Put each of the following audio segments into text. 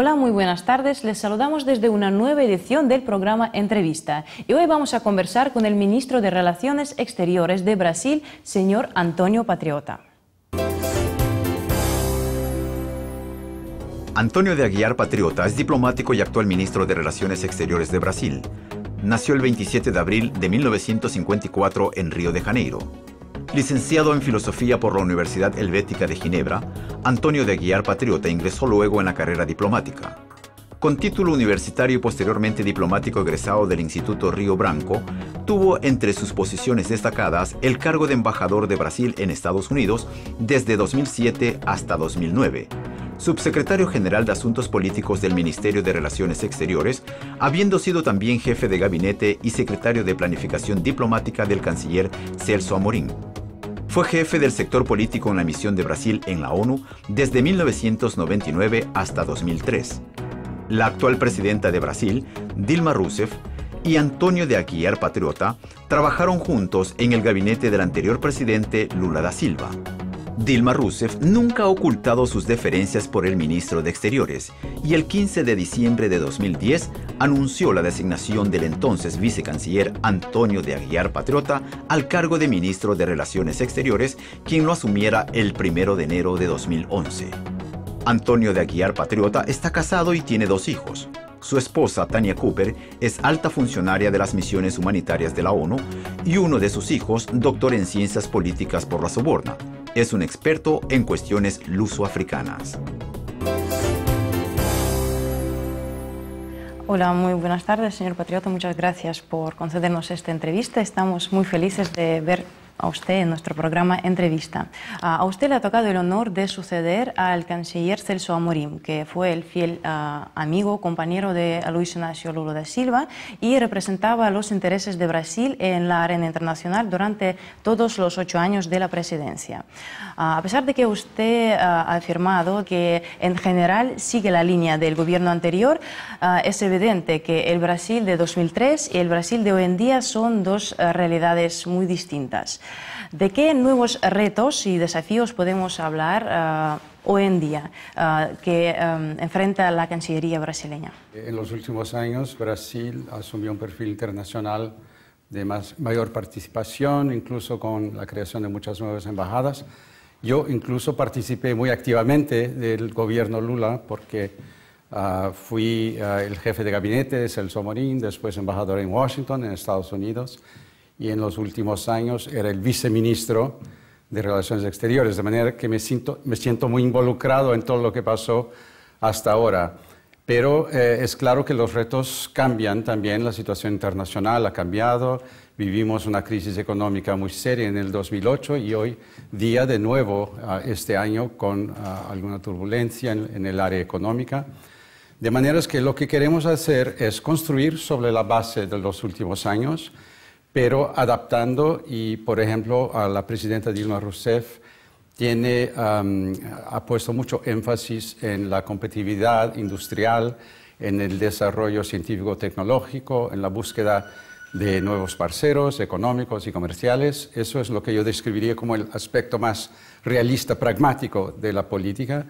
Hola, muy buenas tardes. Les saludamos desde una nueva edición del programa Entrevista. Y hoy vamos a conversar con el ministro de Relaciones Exteriores de Brasil, señor Antonio Patriota. Antonio de Aguiar Patriota es diplomático y actual ministro de Relaciones Exteriores de Brasil. Nació el 27 de abril de 1954 en Río de Janeiro. Licenciado en Filosofía por la Universidad Helvética de Ginebra, Antonio de Aguiar Patriota ingresó luego en la carrera diplomática. Con título universitario y posteriormente diplomático egresado del Instituto Río Branco, tuvo entre sus posiciones destacadas el cargo de embajador de Brasil en Estados Unidos desde 2007 hasta 2009 subsecretario general de Asuntos Políticos del Ministerio de Relaciones Exteriores, habiendo sido también jefe de gabinete y secretario de Planificación Diplomática del canciller Celso Amorín. Fue jefe del sector político en la misión de Brasil en la ONU desde 1999 hasta 2003. La actual presidenta de Brasil, Dilma Rousseff, y Antonio de Aguiar Patriota trabajaron juntos en el gabinete del anterior presidente Lula da Silva. Dilma Rousseff nunca ha ocultado sus deferencias por el ministro de Exteriores y el 15 de diciembre de 2010 anunció la designación del entonces vicecanciller Antonio de Aguiar Patriota al cargo de ministro de Relaciones Exteriores, quien lo asumiera el 1 de enero de 2011. Antonio de Aguiar Patriota está casado y tiene dos hijos. Su esposa, Tania Cooper, es alta funcionaria de las misiones humanitarias de la ONU y uno de sus hijos, doctor en ciencias políticas por la soborna es un experto en cuestiones lusoafricanas. Hola, muy buenas tardes, señor Patriota. Muchas gracias por concedernos esta entrevista. Estamos muy felices de ver a usted en nuestro programa Entrevista. A usted le ha tocado el honor de suceder al canciller Celso Amorim, que fue el fiel amigo, compañero de Luis Ignacio Lula da Silva y representaba los intereses de Brasil en la arena internacional durante todos los ocho años de la presidencia. a pesar de que usted ha afirmado que en general sigue la línea del gobierno anterior, es evidente que el Brasil de 2003 y el Brasil de hoy en día son dos realidades muy distintas. ¿De qué nuevos retos y desafíos podemos hablar eh, hoy en día eh, que eh, enfrenta la Cancillería brasileña? En los últimos años, Brasil asumió un perfil internacional de más, mayor participación, incluso con la creación de muchas nuevas embajadas. Yo incluso participé muy activamente del gobierno Lula porque ah, fui ah, el jefe de gabinete de Celso Morín, después embajador en Washington, en Estados Unidos y en los últimos años era el viceministro de Relaciones Exteriores, de manera que me siento, me siento muy involucrado en todo lo que pasó hasta ahora. Pero eh, es claro que los retos cambian también, la situación internacional ha cambiado, vivimos una crisis económica muy seria en el 2008 y hoy día de nuevo ah, este año con ah, alguna turbulencia en, el área económica. De manera que lo que queremos hacer es construir sobre la base de los últimos años, pero adaptando y, por ejemplo, a la presidenta Dilma Rousseff ha puesto mucho énfasis en la competitividad industrial, en el desarrollo científico-tecnológico, en la búsqueda de nuevos parceros económicos y comerciales. Eso es lo que yo describiría como el aspecto más realista, pragmático de la política,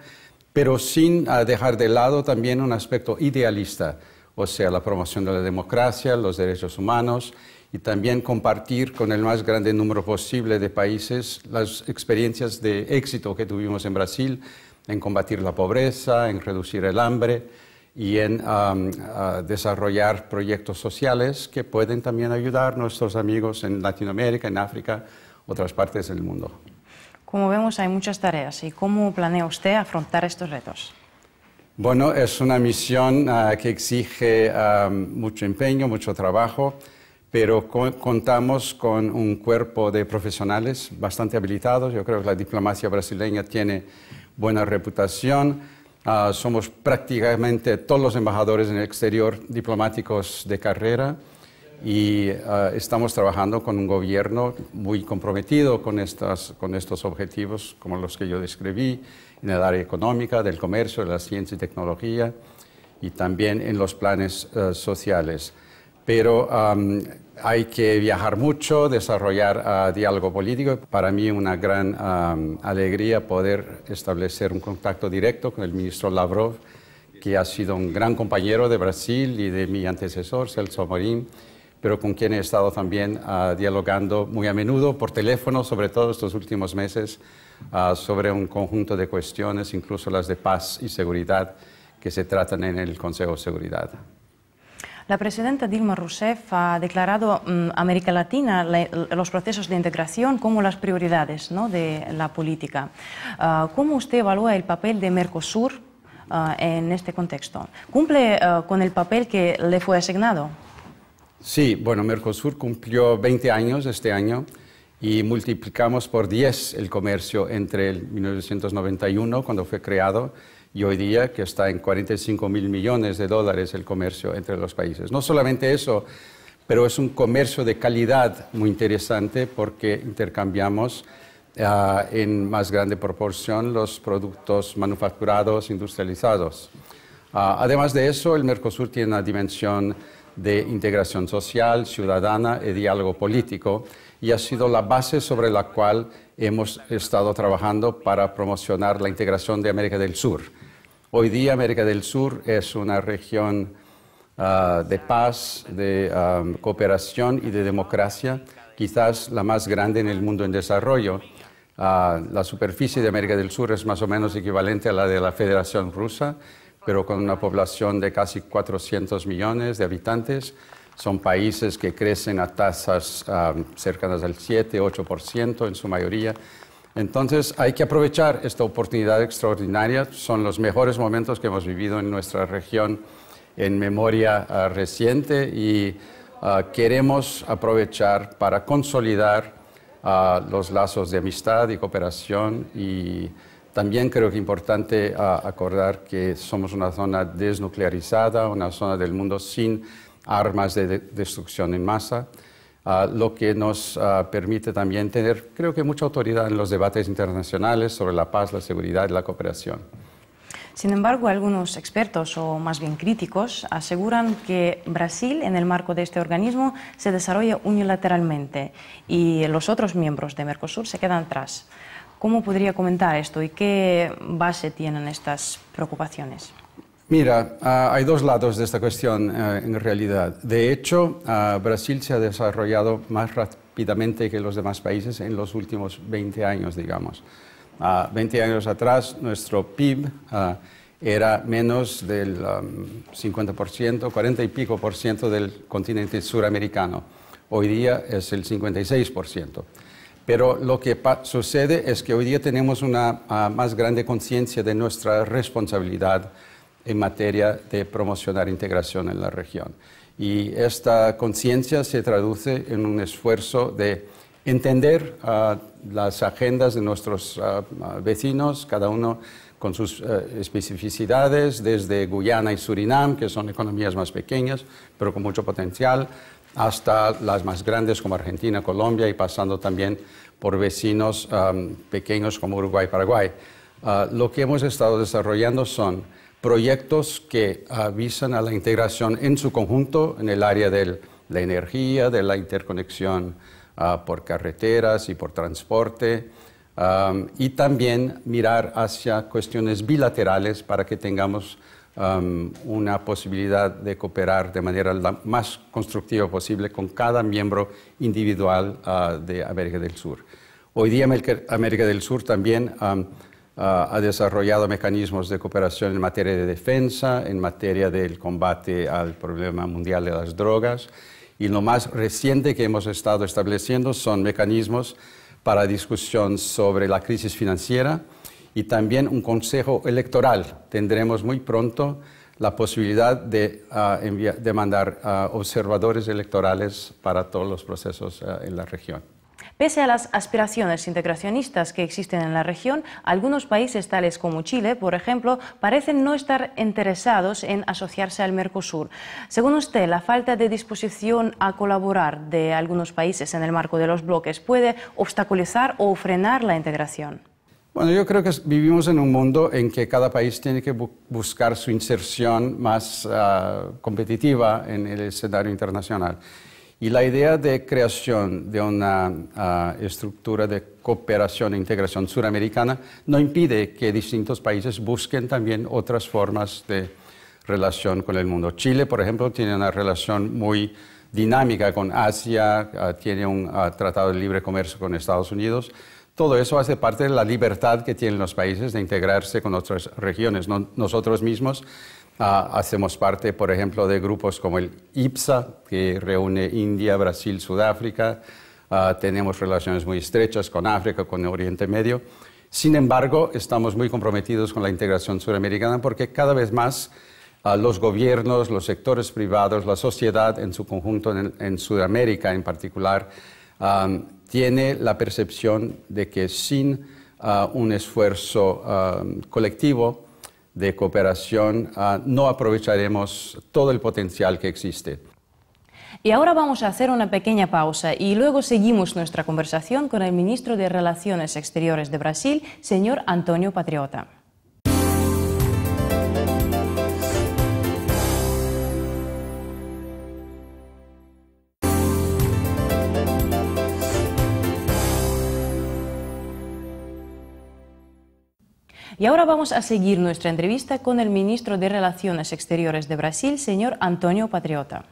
pero sin ah, dejar de lado también un aspecto idealista, o sea, la promoción de la democracia, los derechos humanos y también compartir con el más grande número posible de países las experiencias de éxito que tuvimos en Brasil en combatir la pobreza, en reducir el hambre y en desarrollar proyectos sociales que pueden también ayudar a nuestros amigos en Latinoamérica, en África, otras partes del mundo. Como vemos, hay muchas tareas. ¿Y cómo planea usted afrontar estos retos? Bueno, es una misión ah, que exige ah, mucho empeño, mucho trabajo pero contamos con un cuerpo de profesionales bastante habilitados. Yo creo que la diplomacia brasileña tiene buena reputación. Ah, somos prácticamente todos los embajadores en el exterior diplomáticos de carrera y ah, estamos trabajando con un gobierno muy comprometido con, con estos objetivos, como los que yo describí, en el área económica, del comercio, de la ciencia y tecnología y también en los planes ah, sociales pero hay que viajar mucho, desarrollar ah, diálogo político. Para mí una gran alegría poder establecer un contacto directo con el ministro Lavrov, que ha sido un gran compañero de Brasil y de mi antecesor, Celso Morín, pero con quien he estado también ah, dialogando muy a menudo, por teléfono, sobre todo estos últimos meses, ah, sobre un conjunto de cuestiones, incluso las de paz y seguridad, que se tratan en el Consejo de Seguridad. La presidenta Dilma Rousseff ha declarado mm, América Latina, los procesos de integración como las prioridades de la política. Ah, ¿Cómo usted evalúa el papel de Mercosur ah, en este contexto? ¿Cumple ah, con el papel que le fue asignado? Sí, bueno, Mercosur cumplió 20 años este año y multiplicamos por 10 el comercio entre el 1991, cuando fue creado, y hoy día que está en 45 mil millones de dólares el comercio entre los países. No solamente eso, pero es un comercio de calidad muy interesante porque intercambiamos ah, en más grande proporción los productos manufacturados, industrializados. Ah, además de eso, el Mercosur tiene una dimensión de integración social, ciudadana y diálogo político y ha sido la base sobre la cual hemos estado trabajando para promocionar la integración de América del Sur. Hoy día América del Sur es una región ah, de paz, de ah, cooperación y de democracia, quizás la más grande en el mundo en desarrollo. Ah, la superficie de América del Sur es más o menos equivalente a la de la Federación Rusa, pero con una población de casi 400 millones de habitantes son países que crecen a tasas ah, cercanas al 7-8% en su mayoría. Entonces hay que aprovechar esta oportunidad extraordinaria. Son los mejores momentos que hemos vivido en nuestra región en memoria ah, reciente y ah, queremos aprovechar para consolidar los lazos de amistad y cooperación y también creo que es importante acordar que somos una zona desnuclearizada, una zona del mundo sin armas de, destrucción en masa, ah, lo que nos ah, permite también tener, creo que, mucha autoridad en los debates internacionales sobre la paz, la seguridad y la cooperación. Sin embargo, algunos expertos, o más bien críticos, aseguran que Brasil, en el marco de este organismo, se desarrolla unilateralmente y los otros miembros de Mercosur se quedan atrás. ¿Cómo podría comentar esto y qué base tienen estas preocupaciones? Mira, ah, hay dos lados de esta cuestión ah, en realidad. De hecho, ah, Brasil se ha desarrollado más rápidamente que los demás países en los últimos 20 años, digamos. 20 años atrás, nuestro PIB era menos del 50%, 40 y pico por ciento del continente suramericano. Hoy día es el 56%. Pero lo que sucede es que hoy día tenemos una más grande conciencia de nuestra responsabilidad en materia de promocionar integración en la región. Y esta conciencia se traduce en un esfuerzo de entender ah, las agendas de nuestros ah, vecinos, cada uno con sus eh, especificidades, desde Guyana y Surinam, que son economías más pequeñas, pero con mucho potencial, hasta las más grandes como Argentina, Colombia y pasando también por vecinos ah, pequeños como Uruguay y Paraguay. lo que hemos estado desarrollando son proyectos que avisan a la integración en su conjunto en el área de la energía, de la interconexión ah, por carreteras y por transporte, y también mirar hacia cuestiones bilaterales para que tengamos una posibilidad de cooperar de manera la más constructiva posible con cada miembro individual ah, de América del Sur. Hoy día América del Sur también... Ah, ha desarrollado mecanismos de cooperación en materia de defensa, en materia del combate al problema mundial de las drogas. Y lo más reciente que hemos estado estableciendo son mecanismos para discusión sobre la crisis financiera y también un consejo electoral. Tendremos muy pronto la posibilidad de, ah, mandar ah, observadores electorales para todos los procesos en la región. Pese a las aspiraciones integracionistas que existen en la región, algunos países tales como Chile, por ejemplo, parecen no estar interesados en asociarse al Mercosur. Según usted, ¿la falta de disposición a colaborar de algunos países en el marco de los bloques puede obstaculizar o frenar la integración? Bueno, yo creo que vivimos en un mundo en que cada país tiene que buscar su inserción más ah, competitiva en el escenario internacional. Y la idea de creación de una ah, estructura de cooperación e integración suramericana no impide que distintos países busquen también otras formas de relación con el mundo. Chile, por ejemplo, tiene una relación muy dinámica con Asia, ah, tiene un ah, tratado de libre comercio con Estados Unidos. Todo eso hace parte de la libertad que tienen los países de integrarse con otras regiones. nosotros mismos Ah, hacemos parte, por ejemplo, de grupos como el IPSA, que reúne India, Brasil, Sudáfrica. Ah, tenemos relaciones muy estrechas con África, con Oriente Medio. Sin embargo, estamos muy comprometidos con la integración suramericana porque cada vez más ah, los gobiernos, los sectores privados, la sociedad en su conjunto, en, Sudamérica en particular, tiene la percepción de que sin un esfuerzo colectivo, de cooperación, ah, no aprovecharemos todo el potencial que existe. Y ahora vamos a hacer una pequeña pausa y luego seguimos nuestra conversación con el ministro de Relaciones Exteriores de Brasil, señor Antonio Patriota. Y ahora vamos a seguir nuestra entrevista con el ministro de Relaciones Exteriores de Brasil, señor Antonio Patriota.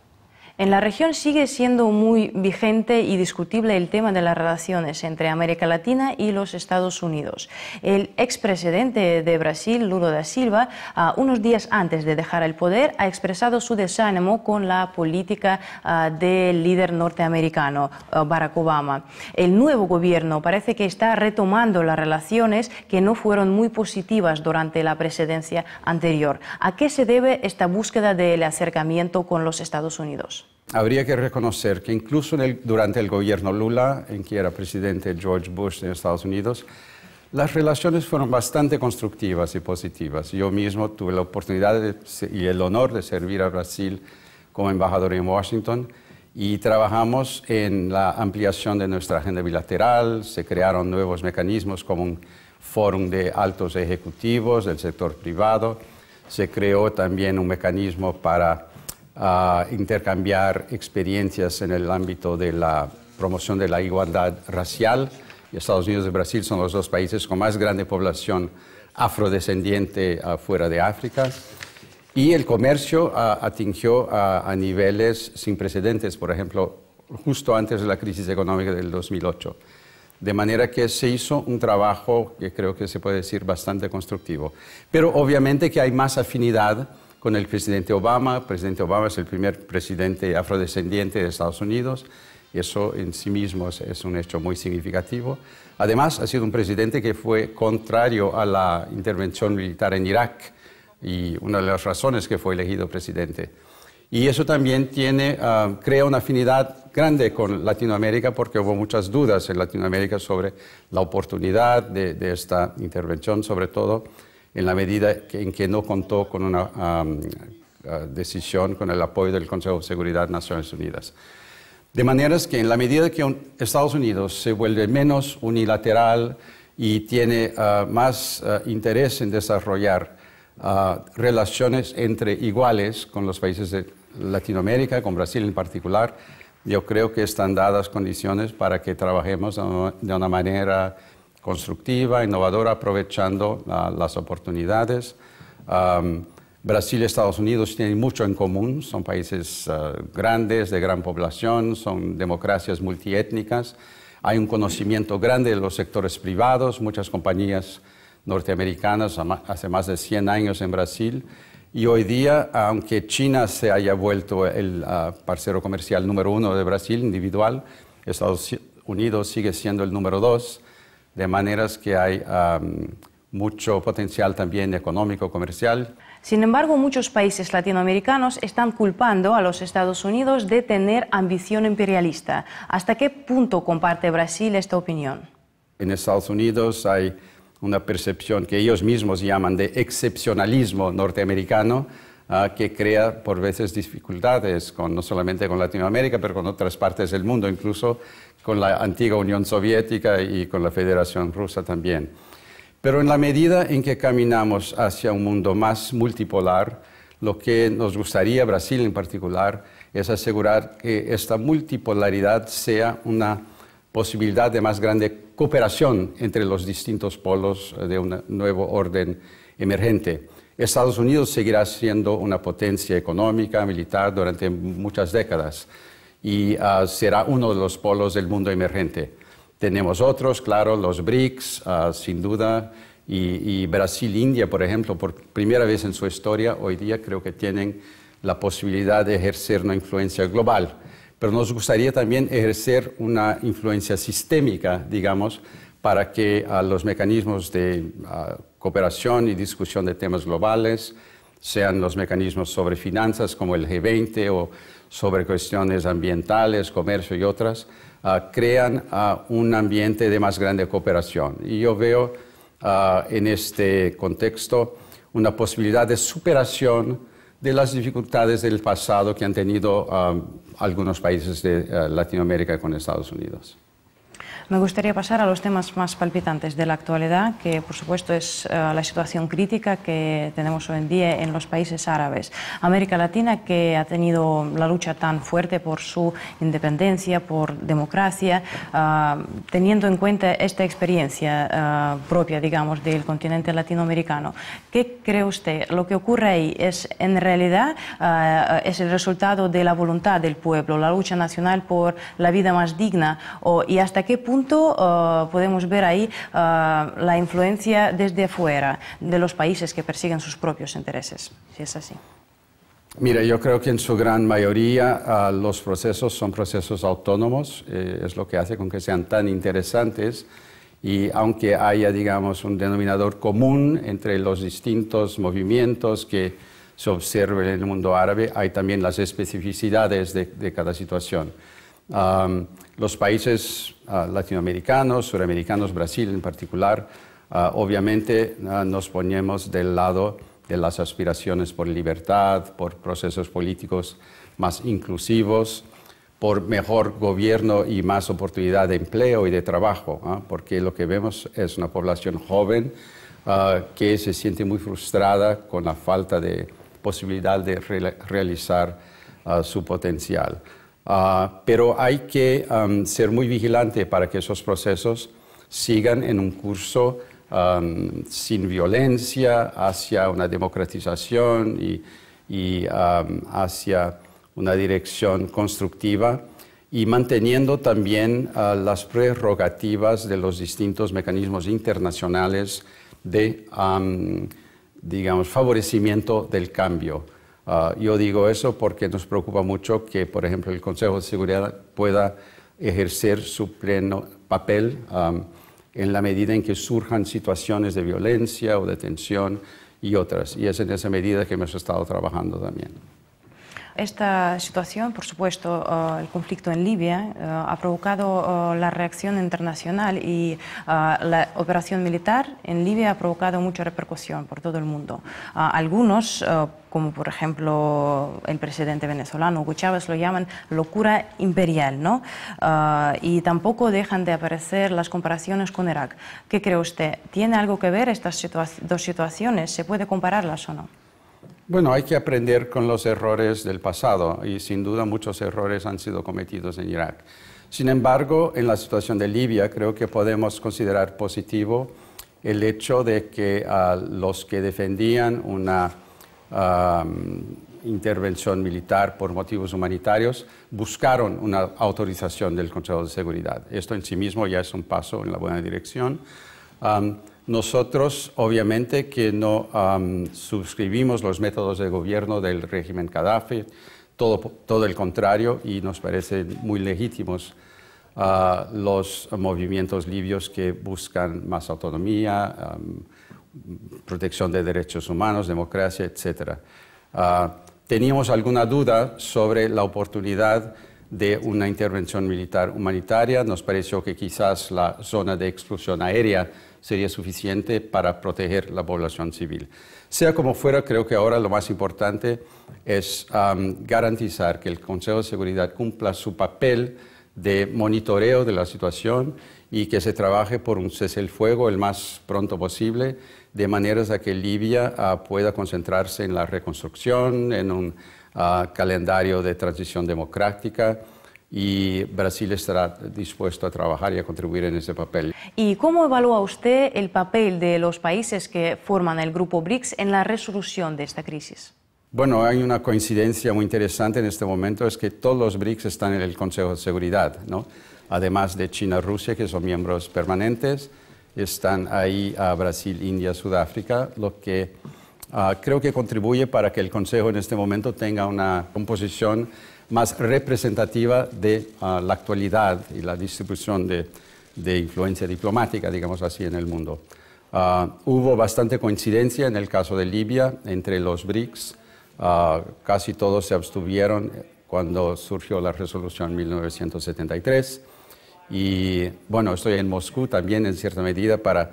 En la región sigue siendo muy vigente y discutible el tema de las relaciones entre América Latina y los Estados Unidos. El expresidente de Brasil, Lula da Silva, ah, unos días antes de dejar el poder, ha expresado su desánimo con la política ah, del líder norteamericano, ah, Barack Obama. El nuevo gobierno parece que está retomando las relaciones que no fueron muy positivas durante la presidencia anterior. ¿A qué se debe esta búsqueda del acercamiento con los Estados Unidos? habría que reconocer que incluso en durante el gobierno Lula, en que era presidente George Bush en Estados Unidos, las relaciones fueron bastante constructivas y positivas. Yo mismo tuve la oportunidad y el honor de servir a Brasil como embajador en Washington y trabajamos en la ampliación de nuestra agenda bilateral, se crearon nuevos mecanismos como un fórum de altos ejecutivos del sector privado, se creó también un mecanismo para a intercambiar experiencias en el ámbito de la promoción de la igualdad racial. Estados Unidos y Brasil son los dos países con más grande población afrodescendiente fuera de África. Y el comercio atingió a, a niveles sin precedentes, por ejemplo, justo antes de la crisis económica del 2008. De manera que se hizo un trabajo que creo que se puede decir bastante constructivo. Pero obviamente que hay más afinidad con el presidente Obama. El presidente Obama es el primer presidente afrodescendiente de Estados Unidos y eso en sí mismo es, un hecho muy significativo. Además, ha sido un presidente que fue contrario a la intervención militar en Irak y una de las razones que fue elegido presidente. Y eso también tiene, ah, crea una afinidad grande con Latinoamérica porque hubo muchas dudas en Latinoamérica sobre la oportunidad de esta intervención, sobre todo en la medida en que no contó con una decisión con el apoyo del Consejo de Seguridad de Naciones Unidas. De manera que en la medida que Estados Unidos se vuelve menos unilateral y tiene ah, más ah, interés en desarrollar ah, relaciones entre iguales con los países de Latinoamérica, con Brasil en particular, yo creo que están dadas condiciones para que trabajemos de una manera constructiva, innovadora, aprovechando las oportunidades. Brasil y Estados Unidos tienen mucho en común, son países eh, grandes, de gran población, son democracias multiétnicas, hay un conocimiento grande de los sectores privados, muchas compañías norteamericanas hace más de 100 años en Brasil y hoy día, aunque China se haya vuelto el ah, parcero comercial número uno de Brasil individual, Estados Unidos sigue siendo el número dos de maneras que hay mucho potencial también económico, comercial. Sin embargo, muchos países latinoamericanos están culpando a los Estados Unidos de tener ambición imperialista. ¿Hasta qué punto comparte Brasil esta opinión? En Estados Unidos hay una percepción que ellos mismos llaman de excepcionalismo norteamericano, Ah, que crea por veces dificultades, no solamente con Latinoamérica, pero con otras partes del mundo, incluso con la antigua Unión Soviética y con la Federación Rusa también. Pero en la medida en que caminamos hacia un mundo más multipolar, lo que nos gustaría, Brasil en particular, es asegurar que esta multipolaridad sea una posibilidad de más grande cooperación entre los distintos polos de un nuevo orden emergente. Estados Unidos seguirá siendo una potencia económica, militar durante muchas décadas y ah, será uno de los polos del mundo emergente. Tenemos otros, claro, los BRICS, ah, sin duda, y, Brasil-India, por ejemplo, por primera vez en su historia, hoy día creo que tienen la posibilidad de ejercer una influencia global. Pero nos gustaría también ejercer una influencia sistémica, digamos, para que a ah, los mecanismos de cooperación y discusión de temas globales, sean los mecanismos sobre finanzas como el G20 o sobre cuestiones ambientales, comercio y otras, ah, crean ah, un ambiente de más grande cooperación. Y yo veo ah, en este contexto una posibilidad de superación de las dificultades del pasado que han tenido algunos países de Latinoamérica con Estados Unidos. Me gustaría pasar a los temas más palpitantes de la actualidad, que por supuesto es eh, la situación crítica que tenemos hoy en día en los países árabes. América Latina, que ha tenido la lucha tan fuerte por su independencia, por democracia, ah, teniendo en cuenta esta experiencia ah, propia, digamos, del continente latinoamericano. ¿Qué cree usted? ¿Lo que ocurre ahí es en realidad ah, es el resultado de la voluntad del pueblo, la lucha nacional por la vida más digna? ¿Y hasta qué punto? punto eh, podemos ver ahí eh, la influencia desde fuera de los países que persiguen sus propios intereses, si es así. Mira, yo creo que en su gran mayoría eh, los procesos son procesos autónomos, es lo que hace con que sean tan interesantes y aunque haya, digamos, un denominador común entre los distintos movimientos que se observan en el mundo árabe, hay también las especificidades de cada situación los países ah, latinoamericanos, suramericanos, Brasil en particular, ah, obviamente ah, nos ponemos del lado de las aspiraciones por libertad, por procesos políticos más inclusivos, por mejor gobierno y más oportunidad de empleo y de trabajo, porque lo que vemos es una población joven que se siente muy frustrada con la falta de posibilidad de realizar su potencial. Ah, pero hay que ser muy vigilante para que esos procesos sigan en un curso sin violencia hacia una democratización y, hacia una dirección constructiva y manteniendo también ah, las prerrogativas de los distintos mecanismos internacionales de, digamos, favorecimiento del cambio Ah, yo digo eso porque nos preocupa mucho que, por ejemplo, el Consejo de Seguridad pueda ejercer su pleno papel en la medida en que surjan situaciones de violencia o de tensión y otras. Y es en esa medida que hemos estado trabajando también. Esta situación, por supuesto, eh, el conflicto en Libia, eh, ha provocado eh, la reacción internacional y la operación militar en Libia ha provocado mucha repercusión por todo el mundo. algunos, como por ejemplo el presidente venezolano Hugo Chávez, lo llaman locura imperial, ¿no? y tampoco dejan de aparecer las comparaciones con Irak. ¿Qué cree usted? ¿Tiene algo que ver estas dos situaciones? ¿Se puede compararlas o no? Bueno, hay que aprender con los errores del pasado y sin duda muchos errores han sido cometidos en Irak. Sin embargo, en la situación de Libia creo que podemos considerar positivo el hecho de que ah, los que defendían una intervención militar por motivos humanitarios buscaron una autorización del Consejo de Seguridad. Esto en sí mismo ya es un paso en la buena dirección. Nosotros, obviamente, que no suscribimos los métodos de gobierno del régimen Gaddafi, todo, el contrario, y nos parecen muy legítimos ah, los movimientos libios que buscan más autonomía, protección de derechos humanos, democracia, etc. Ah, teníamos alguna duda sobre la oportunidad de una intervención militar humanitaria. Nos pareció que quizás la zona de exclusión aérea sería suficiente para proteger la población civil. Sea como fuera, creo que ahora lo más importante es garantizar que el Consejo de Seguridad cumpla su papel de monitoreo de la situación y que se trabaje por un cese el fuego el más pronto posible, de manera a que Libia ah, pueda concentrarse en la reconstrucción, en un calendario de transición democrática y Brasil estará dispuesto a trabajar y a contribuir en ese papel. ¿Y cómo evalúa usted el papel de los países que forman el grupo BRICS en la resolución de esta crisis? Bueno, hay una coincidencia muy interesante en este momento, es que todos los BRICS están en el Consejo de Seguridad, ¿no? además de China y Rusia, que son miembros permanentes, están ahí a Brasil, India, Sudáfrica, lo que Ah, creo que contribuye para que el Consejo en este momento tenga una composición más representativa de ah, la actualidad y la distribución de, influencia diplomática, digamos así, en el mundo. Ah, hubo bastante coincidencia en el caso de Libia entre los BRICS. casi todos se abstuvieron eh, cuando surgió la resolución 1973. Y bueno, estoy en Moscú también en cierta medida para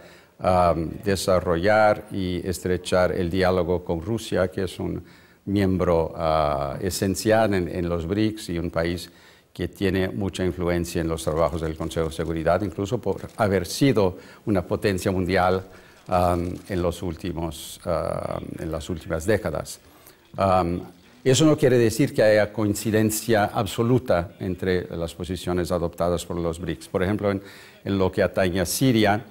desarrollar y estrechar el diálogo con Rusia, que es un miembro ah, esencial en, los BRICS y un país que tiene mucha influencia en los trabajos del Consejo de Seguridad, incluso por haber sido una potencia mundial en, los últimos, las últimas décadas. eso no quiere decir que haya coincidencia absoluta entre las posiciones adoptadas por los BRICS. Por ejemplo, en lo que atañe a Siria,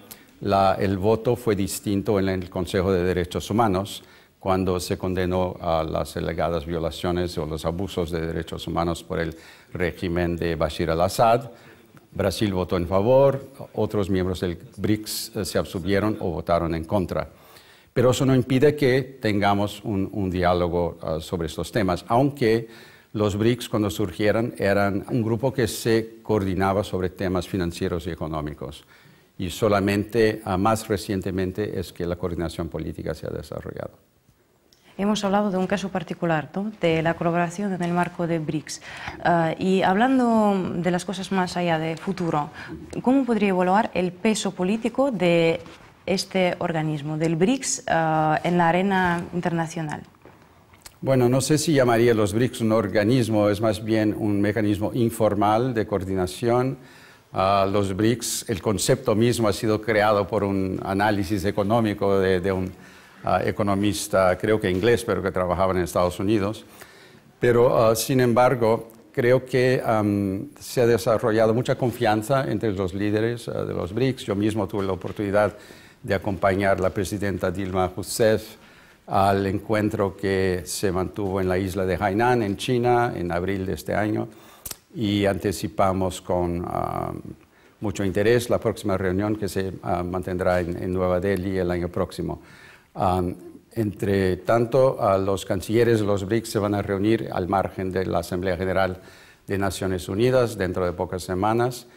el voto fue distinto en el Consejo de Derechos Humanos cuando se condenó a las alegadas violaciones o los abusos de derechos humanos por el régimen de Bashir al-Assad. Brasil votó en favor, otros miembros del BRICS eh, se abstuvieron o votaron en contra. Pero eso no impide que tengamos un, diálogo ah, sobre estos temas, aunque los BRICS cuando surgieron eran un grupo que se coordinaba sobre temas financieros y económicos y solamente más recientemente es que la coordinación política se ha desarrollado. Hemos hablado de un caso particular, de la colaboración en el marco de BRICS. Ah, y hablando de las cosas más allá de futuro, ¿cómo podría evaluar el peso político de este organismo, del BRICS, ah, en la arena internacional? Bueno, no sé si llamaría los BRICS un organismo, es más bien un mecanismo informal de coordinación los BRICS, el concepto mismo ha sido creado por un análisis económico de, un ah, economista, creo que inglés, pero que trabajaba en Estados Unidos. Pero, ah, sin embargo, creo que se ha desarrollado mucha confianza entre los líderes ah, de los BRICS. Yo mismo tuve la oportunidad de acompañar a la presidenta Dilma Rousseff al encuentro que se mantuvo en la isla de Hainan, en China, en abril de este año y anticipamos con um, mucho interés la próxima reunión que se uh, mantendrá en, Nueva Delhi el año próximo. Um, entre tanto, uh, los cancilleres de los BRICS se van a reunir al margen de la Asamblea General de Naciones Unidas dentro de pocas semanas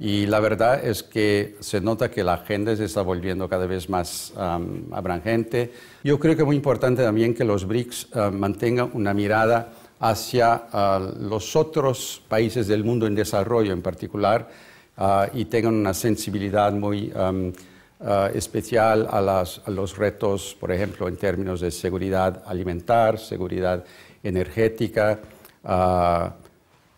y la verdad es que se nota que la agenda se está volviendo cada vez más um, abrangente. Yo creo que es muy importante también que los BRICS uh, mantengan una mirada hacia ah, los otros países del mundo en desarrollo en particular ah, y tengan una sensibilidad muy ah, especial a, los retos, por ejemplo, en términos de seguridad alimentar, seguridad energética,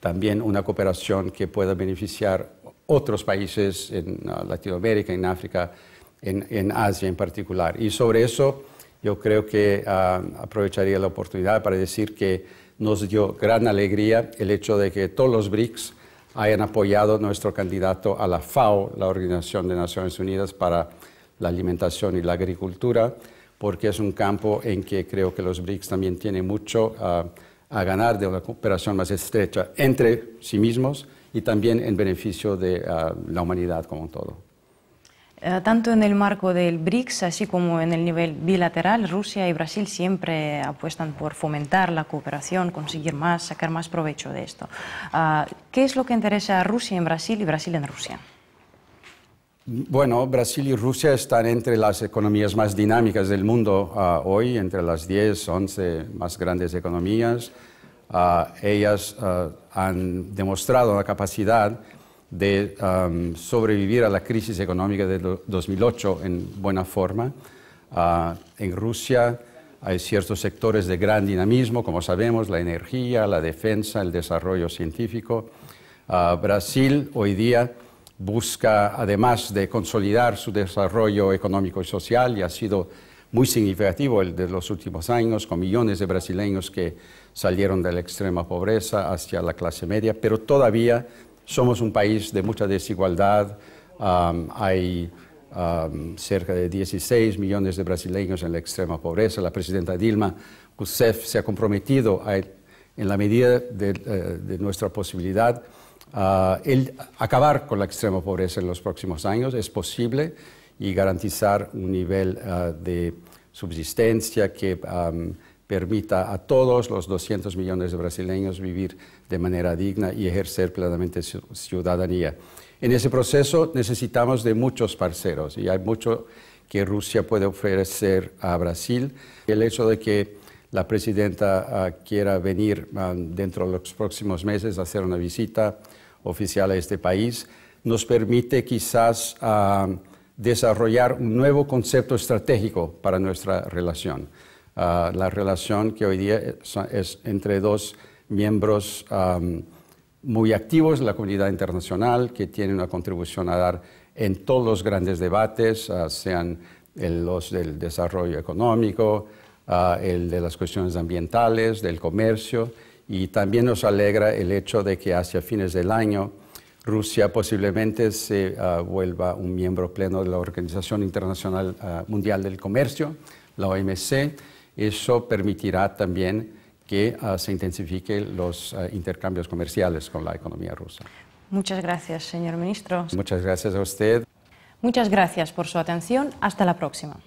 también una cooperación que pueda beneficiar otros países en Latinoamérica, en África, en, Asia en particular. Y sobre eso yo creo que aprovecharía la oportunidad para decir que nos dio gran alegría el hecho de que todos los BRICS hayan apoyado nuestro candidato a la FAO, la Organización de Naciones Unidas para la Alimentación y la Agricultura, porque es un campo en que creo que los BRICS también tienen mucho ah, a ganar de una cooperación más estrecha entre sí mismos y también en beneficio de ah, la humanidad como todo. Eh, tanto en el marco del BRICS, así como en el nivel bilateral, Rusia y Brasil siempre apuestan por fomentar la cooperación, conseguir más, sacar más provecho de esto. Ah, ¿Qué es lo que interesa a Rusia en Brasil y Brasil en Rusia? Bueno, Brasil y Rusia están entre las economías más dinámicas del mundo ah, hoy, entre las 10, 11 más grandes economías. Ah, ellas han demostrado la capacidad de um, sobrevivir a la crisis económica de 2008 en buena forma. Uh, en Rusia hay ciertos sectores de gran dinamismo, como sabemos, la energía, la defensa, el desarrollo científico. Uh, Brasil hoy día busca, además de consolidar su desarrollo económico y social, y ha sido muy significativo el de los últimos años, con millones de brasileños que salieron de la extrema pobreza hacia la clase media, pero todavía somos un país de mucha desigualdad, hay cerca de 16 millones de brasileños en la extrema pobreza. La presidenta Dilma Rousseff se ha comprometido en la medida de, eh, nuestra posibilidad acabar con la extrema pobreza en los próximos años es posible y garantizar un nivel ah, de subsistencia que permita a todos los 200 millones de brasileños vivir de manera digna y ejercer plenamente su ciudadanía. En ese proceso necesitamos de muchos parceros y hay mucho que Rusia puede ofrecer a Brasil. El hecho de que la presidenta ah, quiera venir ah, dentro de los próximos meses a hacer una visita oficial a este país nos permite quizás ah, desarrollar un nuevo concepto estratégico para nuestra relación. Ah, la relación que hoy día es entre dos miembros muy activos de la comunidad internacional que tienen una contribución a dar en todos los grandes debates, ah, sean los del desarrollo económico, ah, el de las cuestiones ambientales, del comercio, y también nos alegra el hecho de que hacia fines del año Rusia posiblemente se vuelva un miembro pleno de la Organización Internacional Mundial del Comercio, la OMC, eso permitirá también que ah, se intensifiquen los ah, intercambios comerciales con la economía rusa. Muchas gracias, señor ministro. Muchas gracias a usted. Muchas gracias por su atención. Hasta la próxima.